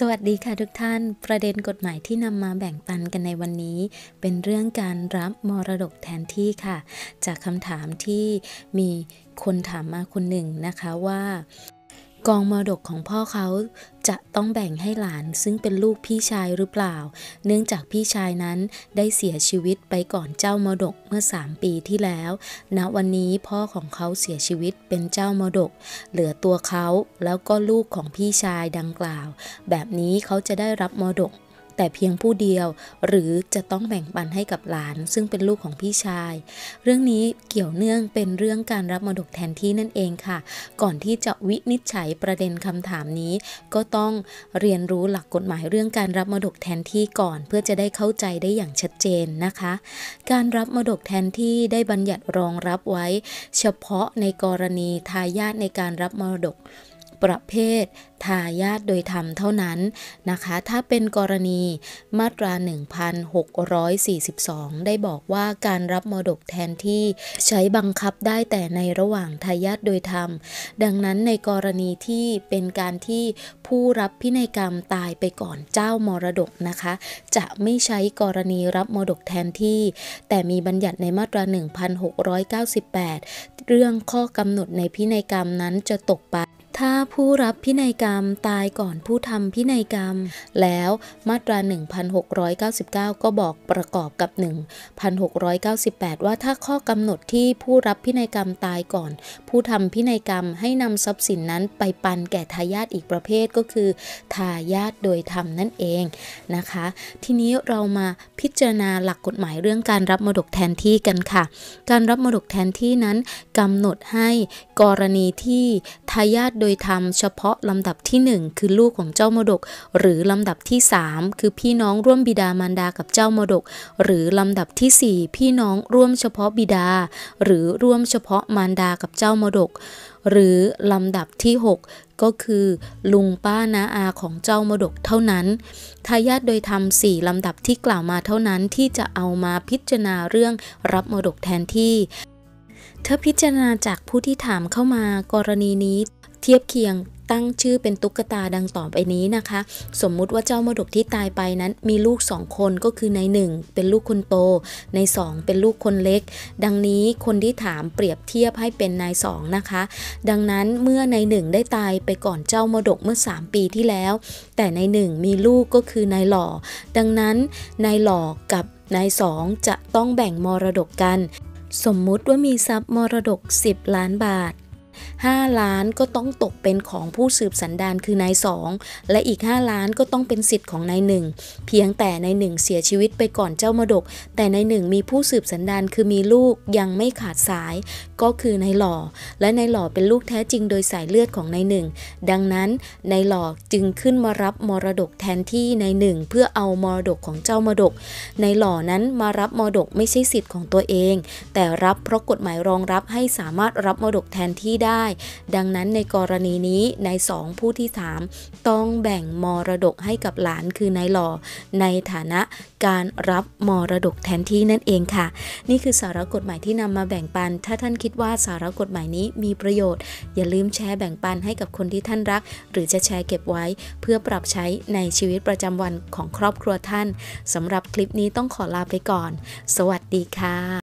สวัสดีค่ะทุกท่าน ประเด็นกฎหมายที่นำมาแบ่งปันกันในวันนี้ เป็นเรื่องการรับมรดกแทนที่ค่ะ จากคำถามที่มีคนถามมาคนหนึ่งนะคะว่ากองมรดกของพ่อเขาจะต้องแบ่งให้หลานซึ่งเป็นลูกพี่ชายหรือเปล่า เนื่องจากพี่ชายนั้นได้เสียชีวิตไปก่อนเจ้ามรดกเมื่อ 3 ปีที่แล้วณนะวันนี้พ่อของเขาเสียชีวิตเป็นเจ้ามรดก เหลือตัวเขาแล้วก็ลูกของพี่ชายดังกล่าว แบบนี้เขาจะได้รับมรดกแต่เพียงผู้เดียว หรือจะต้องแบ่งปันให้กับหลาน ซึ่งเป็นลูกของพี่ชาย เรื่องนี้เกี่ยวเนื่องเป็นเรื่องการรับมรดกแทนที่นั่นเองค่ะ ก่อนที่จะวินิจฉัยประเด็นคำถามนี้ ก็ต้องเรียนรู้หลักกฎหมายเรื่องการรับมรดกแทนที่ก่อนเพื่อจะได้เข้าใจได้อย่างชัดเจนนะคะ การรับมรดกแทนที่ได้บัญญัติรองรับไว้ เฉพาะในกรณี ทายาทในการรับมรดกประเภททายาทโดยธรรมเท่านั้นนะคะ ถ้าเป็นกรณีมาตรา 1642 ได้บอกว่าการรับมรดกแทนที่ใช้บังคับได้แต่ในระหว่างทายาทโดยธรรม ดังนั้นในกรณีที่เป็นการที่ผู้รับพินัยกรรมตายไปก่อนเจ้ามรดกนะคะ จะไม่ใช้กรณีรับมรดกแทนที่ แต่มีบัญญัติในมาตรา 1698 เรื่องข้อกำหนดในพินัยกรรมนั้นจะตกไปถ้าผู้รับพินัยกรรมตายก่อน ผู้ทำพินัยกรรมแล้วมาตรา 1699 ก็บอกประกอบกับ 1698 ว่าถ้าข้อกำหนดที่ผู้รับพินัยกรรมตายก่อน ผู้ทำพินัยกรรมให้นำทรัพย์สินนั้นไปปันแก่ทายาทอีกประเภทก็คือทายาทโดยธรรมนั่นเองนะคะ ทีนี้เรามาพิจารณาหลักกฎหมายเรื่องการรับมรดกแทนที่กันค่ะ การรับมรดกแทนที่นั้นกำหนดให้กรณีที่ทายาทโดยธรรมรรมเฉพาะลำดับที่ 1 คือลูกของเจ้ามดก หรือลำดับที่3คือพี่น้องร่วมบิดามารดากับเจ้ามดก หรือลำดับที่ 4 พี่น้องร่วมเฉพาะบิดา หรือร่วมเฉพาะมารดากับเจ้ามดก หรือลำดับที่ 6 ก็คือลุงป้านาอาของเจ้ามดกเท่านั้นทายาทโดยธรรมสี่ลำดับที่กล่าวมาเท่านั้นที่จะเอามาพิจารณาเรื่องรับมดกแทนที่ เธอพิจารณาจากผู้ที่ถามเข้ามากรณีนี้เทียบเคียงตั้งชื่อเป็นตุ๊กตาดังต่อไปนี้นะคะ สมมุติว่าเจ้ามดกที่ตายไปนั้นมีลูกสองคนก็คือในหนึ่งเป็นลูกคนโตในสองเป็นลูกคนเล็ก ดังนี้คนที่ถามเปรียบเทียบให้เป็นนายสองนะคะดังนั้นเมื่อในหนึ่งได้ตายไปก่อนเจ้ามดกเมื่อ 3 ปีที่แล้ว แต่ในหนึ่งมีลูกก็คือนายหล่อ ดังนั้นนายหล่อกับนายสองจะต้องแบ่งมรดกกันสมมุติว่ามีทรัพย์มรดก 10 ล้านบาท5 ล้านก็ต้องตกเป็นของผู้สืบสันดานคือนายสองและอีก 5 ล้านก็ต้องเป็นสิทธิ์ของนายหนึ่งเพียงแต่นายหนึ่งเสียชีวิตไปก่อนเจ้ามดก แต่นายหนึ่งมีผู้สืบสันดานคือมีลูกยังไม่ขาดสาย ก็คือนายหล่อ และนายหล่อเป็นลูกแท้จริงโดยสายเลือดของนายหนึ่งดังนั้นนายหล่อจึงขึ้นมารับมรดกแทนที่นายหนึ่งเพื่อเอามรดกของเจ้ามรดกนายหล่อนั้นมารับมรดกไม่ใช่สิทธิ์ของตัวเอง แต่รับเพราะกฎหมายรองรับให้สามารถรับมรดกแทนที่ได้ได้ดังนั้นในกรณีนี้นายสองผู้ที่ามต้องแบ่งมรดกให้กับหลานคือนายหล่อ ในฐานะการรับมรดกแทนที่นั่นเองค่ะ นี่คือสาระกฎหมายที่นำมาแบ่งปัน ถ้าท่านคิดว่าสาระกฎหมายนี้มีประโยชน์อย่าลืมแชร์แบ่งปันให้กับคนที่ท่านรักหรือจะแชร์เก็บไว้ เพื่อปรับใช้ในชีวิตประจำวันของครอบครัวท่านสำหรับคลิปนี้ต้องขอลาไปก่อน สวัสดีค่ะ